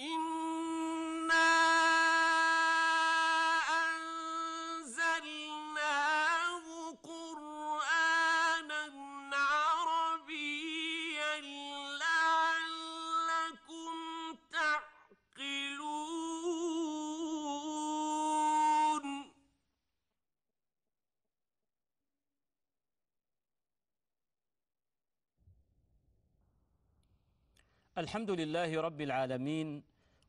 إن الحمد لله رب العالمين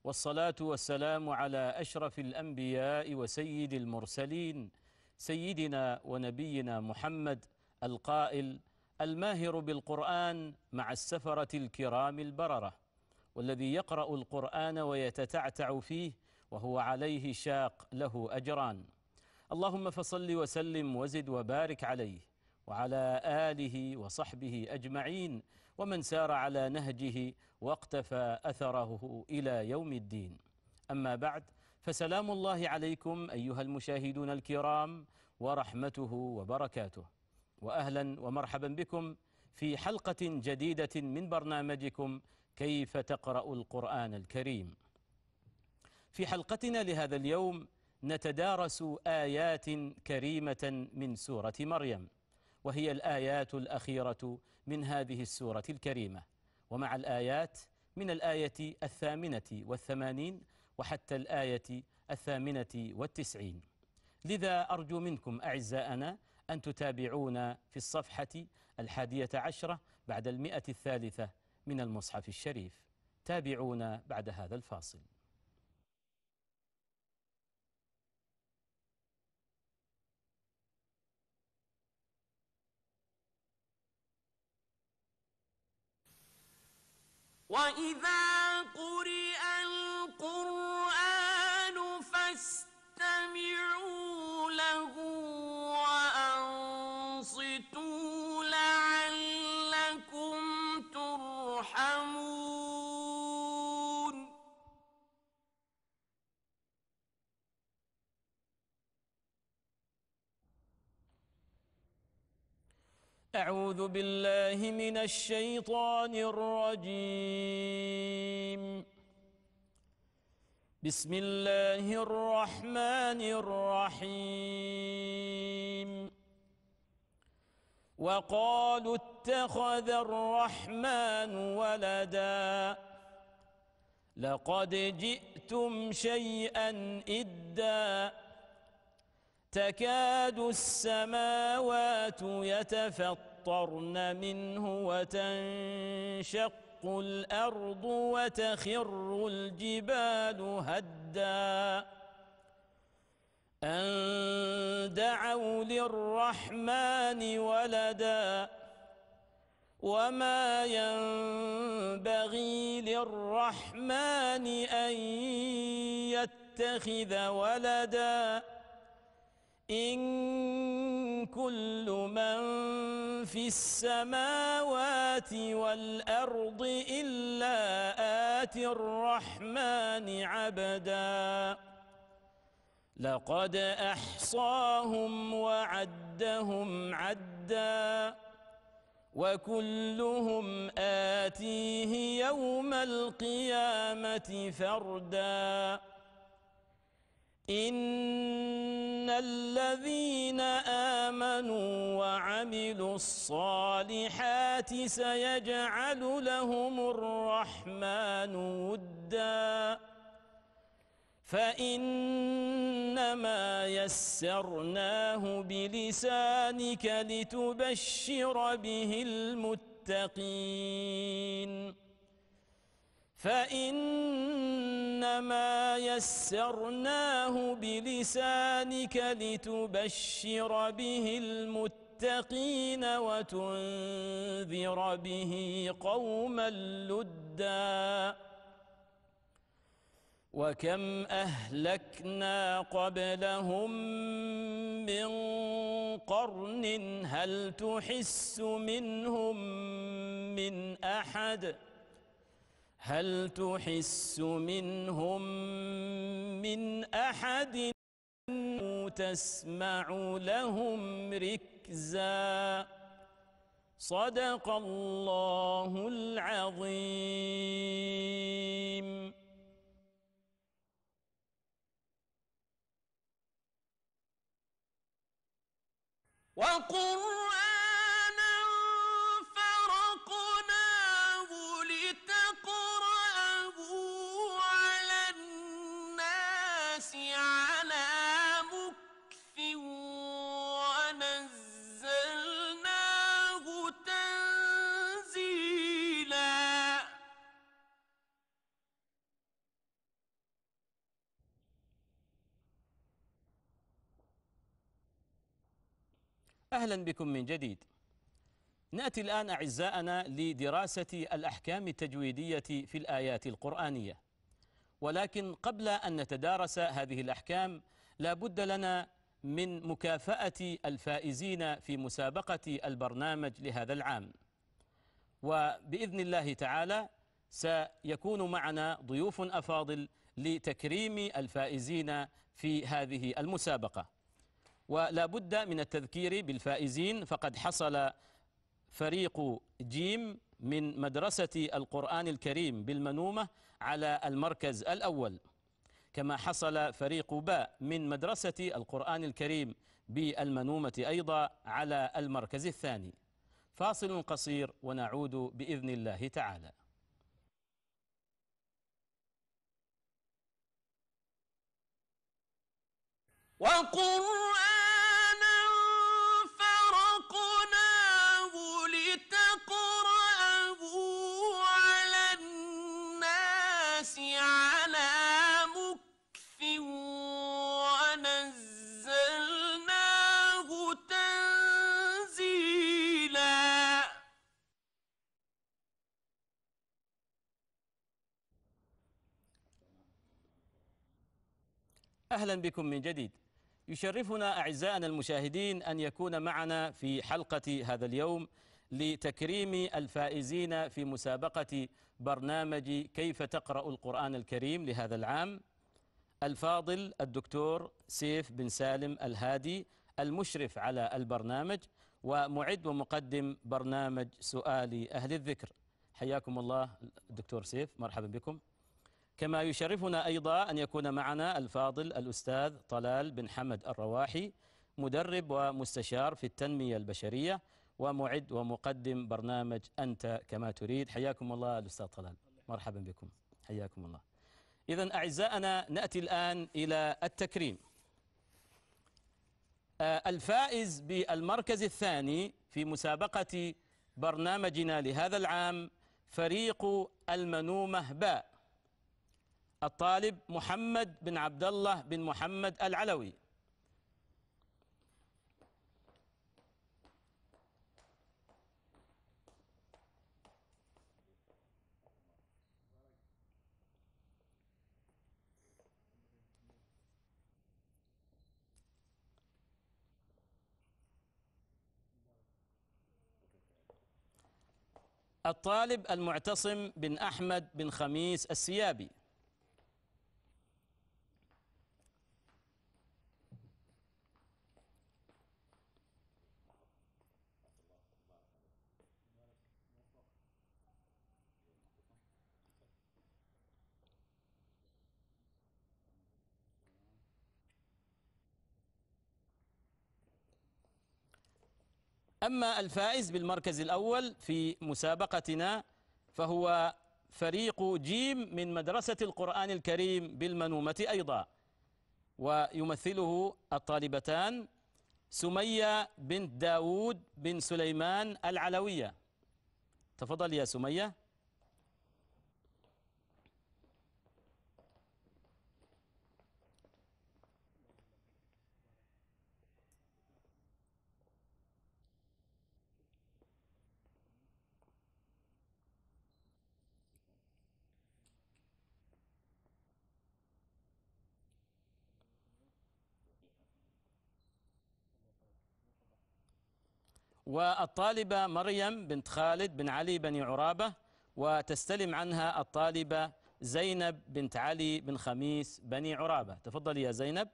والصلاة والسلام على أشرف الأنبياء وسيد المرسلين سيدنا ونبينا محمد القائل الماهر بالقرآن مع السفرة الكرام البررة والذي يقرأ القرآن ويتتعتع فيه وهو عليه شاق له أجران اللهم فصل وسلم وزد وبارك عليه وعلى آله وصحبه أجمعين ومن سار على نهجه واقتفى أثره إلى يوم الدين أما بعد فسلام الله عليكم أيها المشاهدون الكرام ورحمته وبركاته وأهلا ومرحبا بكم في حلقة جديدة من برنامجكم كيف تقرأ القرآن الكريم في حلقتنا لهذا اليوم نتدارس آيات كريمة من سورة مريم وهي الآيات الأخيرة من هذه السورة الكريمة ومع الآيات من الآية الثامنة والثمانين وحتى الآية الثامنة والتسعين لذا أرجو منكم أعزائنا أن تتابعونا في الصفحة الحادية عشرة بعد المئة الثالثة من المصحف الشريف تابعونا بعد هذا الفاصل وإذا قرئ القرآن فاستمعوا أعوذ بالله من الشيطان الرجيم بسم الله الرحمن الرحيم وقالوا اتخذ الرحمن ولدا لقد جئتم شيئا إدّا تكاد السماوات يتفطرن منه وتنشق الأرض وتخر الجبال هدا أن دعوا للرحمن ولدا وما ينبغي للرحمن أن يتخذ ولداً إن كل من في السماوات والأرض إلا آتي الرحمن عبدا لقد أحصاهم وعدهم عدا وكلهم آتيه يوم القيامة فرداً إن الذين آمنوا وعملوا الصالحات سيجعل لهم الرحمن وداً فإنما يسرناه بلسانك لتبشر به المتقين فإنما يسرناه بلسانك لتبشر به المتقين وتنذر به قوما لدّا وكم أهلكنا قبلهم من قرن هل تحس منهم من أحد؟ هل تحس منهم من أحد تسمع لهم ركزا صدق الله العظيم وقرآن أهلا بكم من جديد نأتي الآن أعزائنا لدراسة الأحكام التجويدية في الآيات القرآنية ولكن قبل أن نتدارس هذه الأحكام لا بد لنا من مكافأة الفائزين في مسابقة البرنامج لهذا العام وبإذن الله تعالى سيكون معنا ضيوف أفاضل لتكريم الفائزين في هذه المسابقة ولا بد من التذكير بالفائزين فقد حصل فريق جيم من مدرسة القرآن الكريم بالمنومة على المركز الأول كما حصل فريق باء من مدرسة القرآن الكريم بالمنومة أيضا على المركز الثاني فاصل قصير ونعود بإذن الله تعالى وقرآنا فرقناه لتقرأه على الناس على مكث ونزلناه تنزيلا أهلا بكم من جديد يشرفنا أعزائنا المشاهدين أن يكون معنا في حلقة هذا اليوم لتكريم الفائزين في مسابقة برنامج كيف تقرأ القرآن الكريم لهذا العام الفاضل الدكتور سيف بن سالم الهادي المشرف على البرنامج ومعد ومقدم برنامج سؤالي أهل الذكر حياكم الله دكتور سيف مرحبا بكم كما يشرفنا أيضا أن يكون معنا الفاضل الأستاذ طلال بن حمد الرواحي مدرب ومستشار في التنمية البشرية ومعد ومقدم برنامج أنت كما تريد حياكم الله الأستاذ طلال مرحبا بكم حياكم الله إذا أعزائنا نأتي الآن إلى التكريم آه، الفائز بالمركز الثاني في مسابقة برنامجنا لهذا العام فريق المنومة باء الطالب محمد بن عبد الله بن محمد العلوي الطالب المعتصم بن أحمد بن خميس السيابي أما الفائز بالمركز الأول في مسابقتنا فهو فريق جيم من مدرسة القرآن الكريم بالمنومة أيضا ويمثله الطالبتان سمية بنت داود بن سليمان العلوية تفضل يا سمية والطالبة مريم بنت خالد بن علي بن عرابة وتستلم عنها الطالبة زينب بنت علي بن خميس بني عرابة تفضلي يا زينب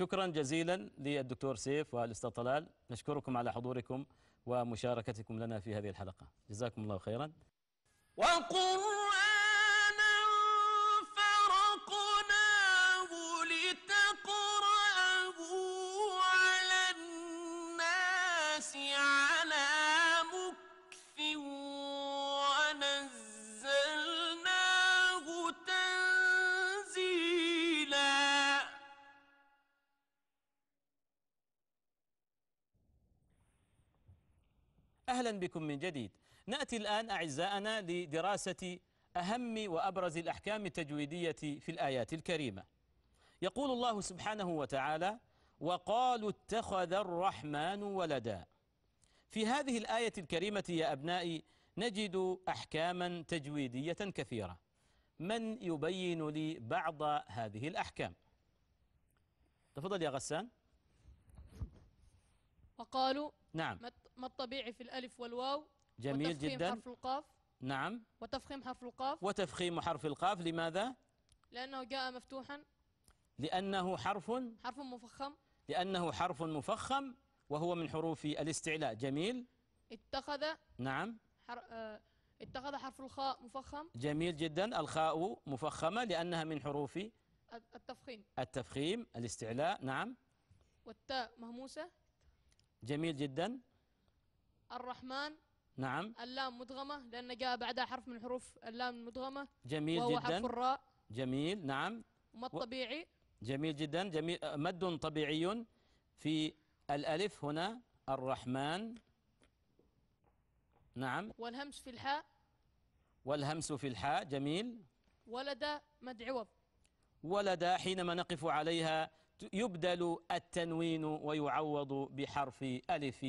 شكرا جزيلا للدكتور سيف والاستاذ طلال نشكركم على حضوركم ومشاركتكم لنا في هذه الحلقه جزاكم الله خيرا وقل أهلا بكم من جديد نأتي الآن أعزائنا لدراسة أهم وأبرز الأحكام التجويدية في الآيات الكريمة يقول الله سبحانه وتعالى وقالوا اتخذ الرحمن ولدا في هذه الآية الكريمة يا أبنائي نجد أحكاما تجويدية كثيرة من يبين لي بعض هذه الأحكام تفضل يا غسان وقالوا نعم ما الطبيعي في الألف والواو جميل وتفخيم جدا حرف القاف نعم وتفخيم حرف القاف وتفخيم حرف القاف لماذا؟ لأنه جاء مفتوحا لأنه حرف حرف مفخم لأنه حرف مفخم وهو من حروف الاستعلاء جميل اتخذ نعم حر... اه اتخذ حرف الخاء مفخم جميل جدا الخاء مفخمة لأنها من حروف التفخيم التفخيم الاستعلاء نعم والتاء مهموسة جميل جدا الرحمن نعم اللام مدغمة لأن جاء بعدها حرف من حروف اللام المدغمة جميل وهو جدا حرف الراء جميل نعم ما الطبيعي جميل جدا جميل مد طبيعي في الألف هنا الرحمن نعم والهمس في الحاء والهمس في الحاء جميل ولد مد عوض ولد حينما نقف عليها يبدل التنوين ويعوض بحرف ألف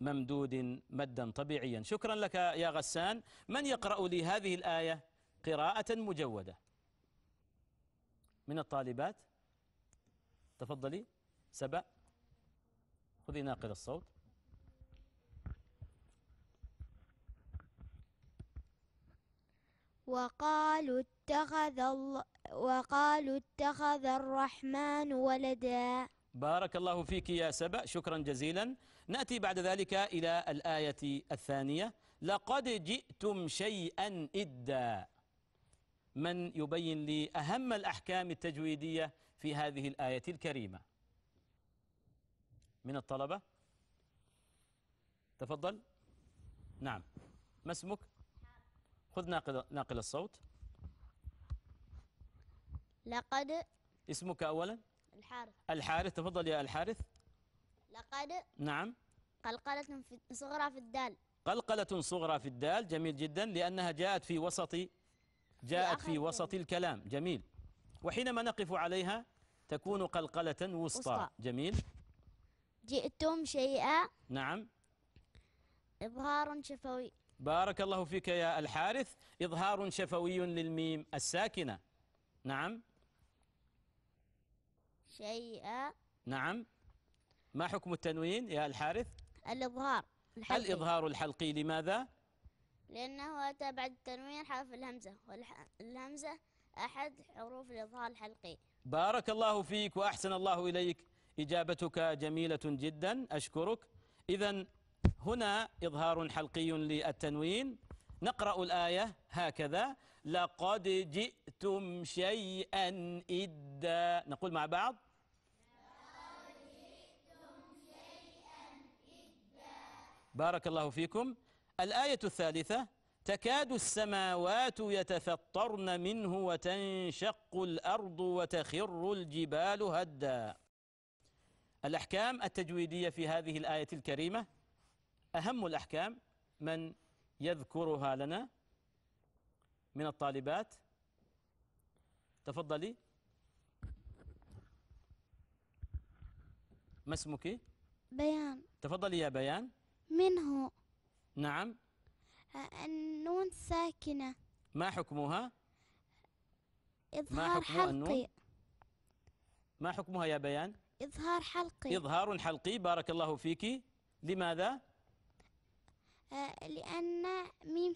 ممدود مدا طبيعيا شكرا لك يا غسان من يقرأ لي هذه الآية قراءة مجودة من الطالبات تفضلي سبأ خذي ناقل الصوت وقالوا اتخذ الله وقالوا اتخذ الرحمن ولدا بارك الله فيك يا سبأ شكرا جزيلا نأتي بعد ذلك إلى الآية الثانية لقد جئتم شيئا إدا من يبين لي أهم الأحكام التجويدية في هذه الآية الكريمة من الطلبة تفضل نعم ما اسمك خذ ناقل, ناقل الصوت لقد اسمك أولا الحارث الحارث تفضل يا الحارث لقد نعم قلقلة صغرى في الدال قلقلة صغرى في الدال جميل جدا لأنها جاءت في وسط جاءت في وسط الكلام جميل وحينما نقف عليها تكون قلقلة وسطى جميل جئتم شيئا نعم إظهار شفوي بارك الله فيك يا الحارث إظهار شفوي للميم الساكنة نعم شيئا نعم ما حكم التنوين يا الحارث الإظهار الحلقي. الإظهار الحلقي لماذا لأنه أتى بعد التنوين حرف الهمزة والهمزة أحد حروف الإظهار الحلقي بارك الله فيك وأحسن الله إليك إجابتك جميلة جدا أشكرك إذا هنا إظهار حلقي للتنوين نقرأ الآية هكذا لقد جئتم شيئا إدا نقول مع بعض بارك الله فيكم الآية الثالثة تكاد السماوات يتفطرن منه وتنشق الأرض وتخر الجبال هدا الأحكام التجويدية في هذه الآية الكريمة أهم الأحكام من يذكرها لنا من الطالبات تفضلي ما اسمك بيان تفضلي يا بيان منه نعم النون ساكنة ما حكمها؟ إظهار ما حكمها حلقي النون؟ ما حكمها يا بيان؟ إظهار حلقي إظهار حلقي بارك الله فيك لماذا؟ آه لأن ميم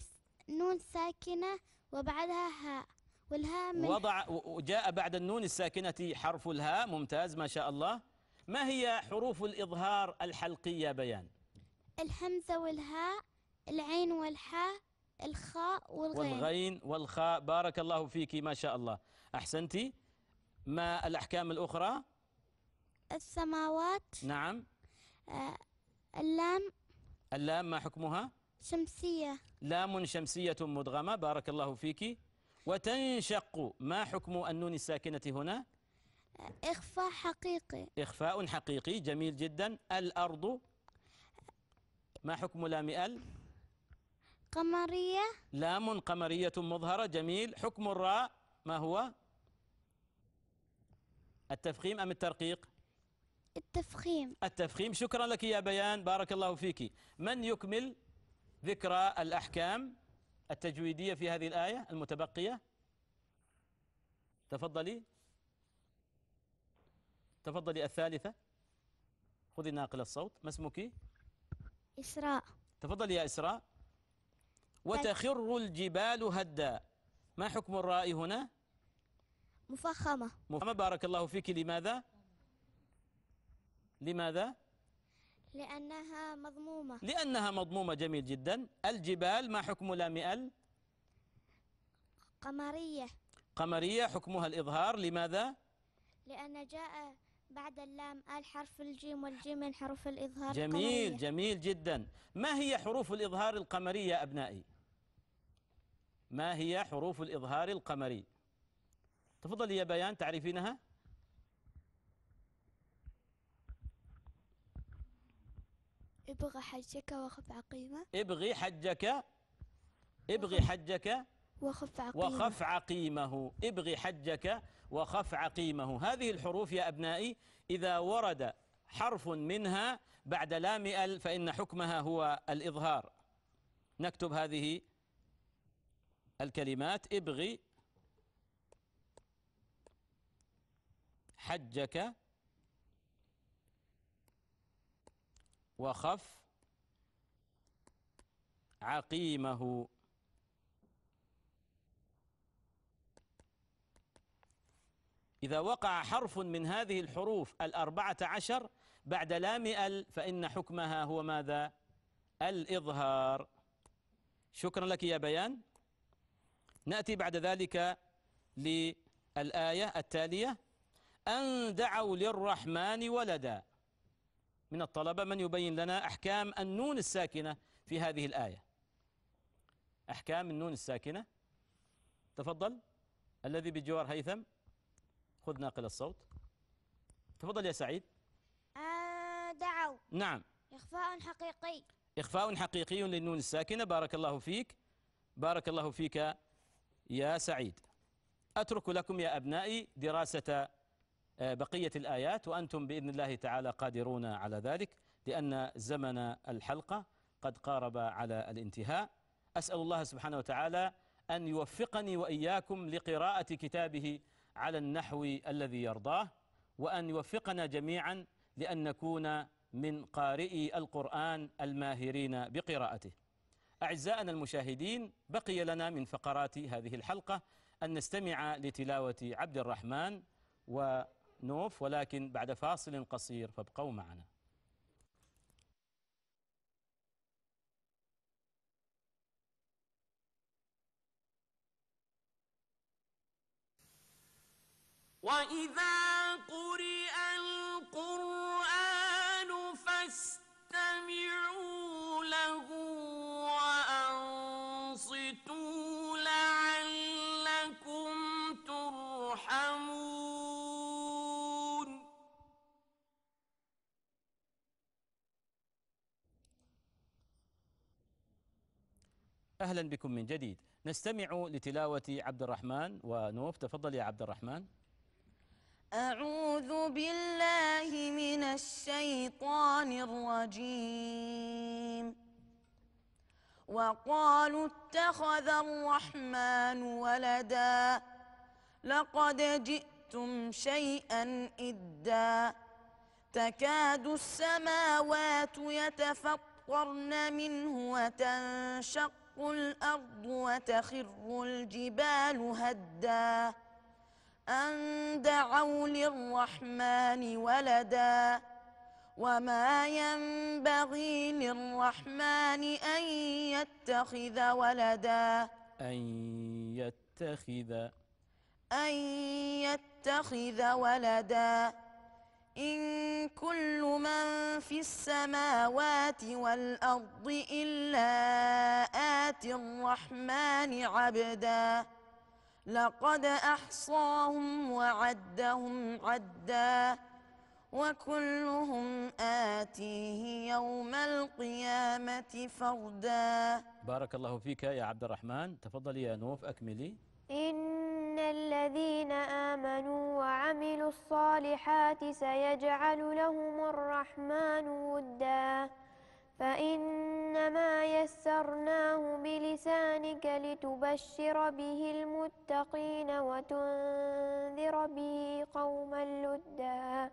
نون ساكنة وبعدها هاء والهاء من وضع جاء بعد النون الساكنة حرف الهاء ممتاز ما شاء الله ما هي حروف الإظهار الحلقي يا بيان؟ الهمزة والهاء العين والحاء الخاء والغين والغين والخاء بارك الله فيك ما شاء الله أحسنتي ما الأحكام الأخرى السماوات نعم آه اللام اللام ما حكمها شمسية لام شمسية مدغمة بارك الله فيك وتنشق ما حكم النون الساكنة هنا آه، إخفاء حقيقي إخفاء حقيقي جميل جدا الأرض ما حكم لام ال قمرية لام قمرية مظهرة جميل حكم الراء ما هو التفخيم أم الترقيق التفخيم التفخيم شكرا لك يا بيان بارك الله فيك من يكمل ذكرى الأحكام التجويدية في هذه الآية المتبقية تفضلي تفضلي الثالثة خذي ناقل الصوت ما اسمك؟ إسراء تفضل يا إسراء طيب. وتخر الجبال هدا ما حكم الراء هنا مفخمة مفخمة بارك الله فيك لماذا لماذا لأنها مضمومة لأنها مضمومة جميل جدا الجبال ما حكم لام ال قمرية قمرية حكمها الإظهار لماذا لأن جاء بعد اللام آل حرف الجيم والجيم من حروف الإظهار جميل القمرية. جميل جدا ما هي حروف الإظهار القمري يا أبنائي ما هي حروف الإظهار القمري تفضلي يا بيان تعرفينها ابغى حجك وخف عقيمة ابغي حجك ابغي حجك وخف عقيمه, وخف عقيمه ابغ حجك وخف عقيمه هذه الحروف يا أبنائي إذا ورد حرف منها بعد لام ال فإن حكمها هو الإظهار نكتب هذه الكلمات ابغي حجك وخف عقيمه إذا وقع حرف من هذه الحروف الأربعة عشر بعد لام ال فإن حكمها هو ماذا الإظهار شكرا لك يا بيان نأتي بعد ذلك للآية التالية أن دعوا للرحمن ولدا من الطلبة من يبين لنا أحكام النون الساكنة في هذه الآية أحكام النون الساكنة تفضل الذي بجوار هيثم خذ ناقل الصوت تفضل يا سعيد آه دعوا نعم إخفاء حقيقي إخفاء حقيقي للنون الساكنة بارك الله فيك بارك الله فيك يا سعيد أترك لكم يا أبنائي دراسة آه، بقية الآيات وأنتم بإذن الله تعالى قادرون على ذلك لأن زمن الحلقة قد قارب على الانتهاء أسأل الله سبحانه وتعالى أن يوفقني وإياكم لقراءة كتابه على النحو الذي يرضاه وأن يوفقنا جميعا لأن نكون من قارئي القرآن الماهرين بقراءته أعزائنا المشاهدين بقي لنا من فقرات هذه الحلقة أن نستمع لتلاوة عبد الرحمن ونوف ولكن بعد فاصل قصير فابقوا معنا وإذا قرئ القرآن فاستمعوا له وأنصتوا لعلكم ترحمون أهلا بكم من جديد نستمع لتلاوة عبد الرحمن ونوف تفضل يا عبد الرحمن أعوذ بالله من الشيطان الرجيم وقالوا اتخذ الرحمن ولدا لقد جئتم شيئا إدا تكاد السماوات يتفطرن منه وتنشق الأرض وتخر الجبال هدّا أن دعوا للرحمن ولدا وما ينبغي للرحمن أن يتخذ ولدا أن يتخذ أن يتخذ ولدا إن كل من في السماوات والأرض إلا آتي الرحمن عبداً لقد أحصاهم وعدهم عدا وكلهم آتيه يوم القيامة فردا بارك الله فيك يا عبد الرحمن تفضلي يا نوف أكملي إن الذين آمنوا وعملوا الصالحات سيجعل لهم الرحمن وداً فإنما يسرناه بلسانك لتبشر به المتقين وتنذر به قوما لدا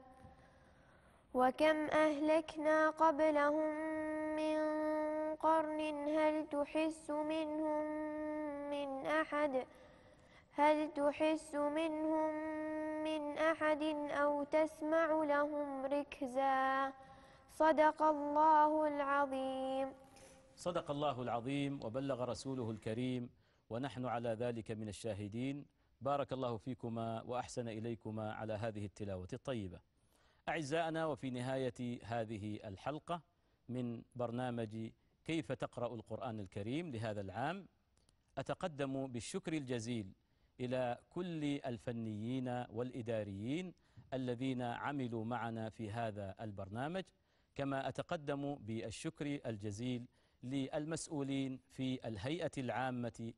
وكم أهلكنا قبلهم من قرن هل تحس منهم من أحد هل تحس منهم من أحد أو تسمع لهم ركزاً صدق الله العظيم صدق الله العظيم وبلغ رسوله الكريم ونحن على ذلك من الشاهدين بارك الله فيكما وأحسن إليكما على هذه التلاوة الطيبة أعزائنا وفي نهاية هذه الحلقة من برنامج كيف تقرأ القرآن الكريم لهذا العام أتقدم بالشكر الجزيل إلى كل الفنيين والإداريين الذين عملوا معنا في هذا البرنامج كما أتقدم بالشكر الجزيل للمسؤولين في الهيئة العامة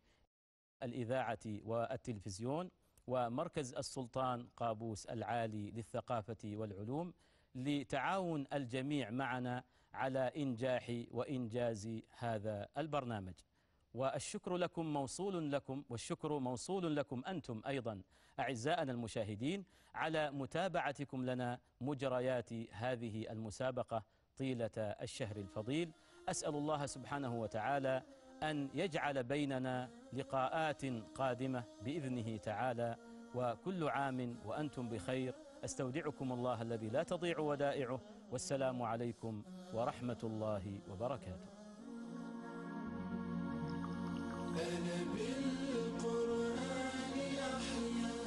الإذاعة والتلفزيون ومركز السلطان قابوس العالي للثقافة والعلوم لتعاون الجميع معنا على إنجاح وإنجاز هذا البرنامج والشكر لكم موصول لكم والشكر موصول لكم أنتم أيضا أعزائنا المشاهدين على متابعتكم لنا مجريات هذه المسابقة طيلة الشهر الفضيل أسأل الله سبحانه وتعالى أن يجعل بيننا لقاءات قادمة بإذنه تعالى وكل عام وأنتم بخير أستودعكم الله الذي لا تضيع ودائعه والسلام عليكم ورحمة الله وبركاته أنا بالقرآن أحيا